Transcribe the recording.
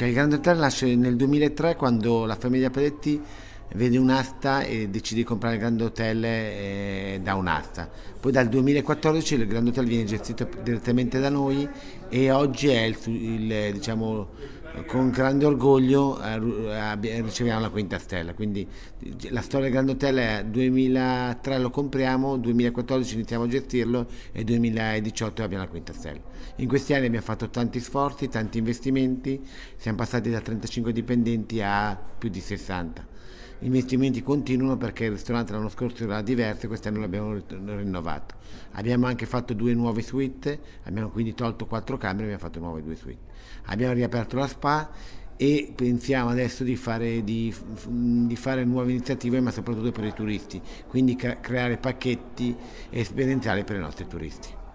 Ok, il Grande Hotel nasce nel 2003 quando la famiglia Paletti vede un'asta e decide di comprare il Grand Hotel eh, da un'asta. Poi dal 2014 il Grand Hotel viene gestito direttamente da noi e oggi è il, il, diciamo, con grande orgoglio eh, eh, riceviamo la quinta stella. Quindi eh, la storia del Grand Hotel è 2003 lo compriamo, 2014 iniziamo a gestirlo e 2018 abbiamo la quinta stella. In questi anni abbiamo fatto tanti sforzi, tanti investimenti, siamo passati da 35 dipendenti a più di 60 gli investimenti continuano perché il ristorante l'anno scorso era diverso e quest'anno l'abbiamo rinnovato. Abbiamo anche fatto due nuove suite, abbiamo quindi tolto quattro camere e abbiamo fatto nuove due suite. Abbiamo riaperto la spa e pensiamo adesso di fare, di, di fare, nuove iniziative ma soprattutto per i turisti, quindi creare pacchetti esperienziali per i nostri turisti.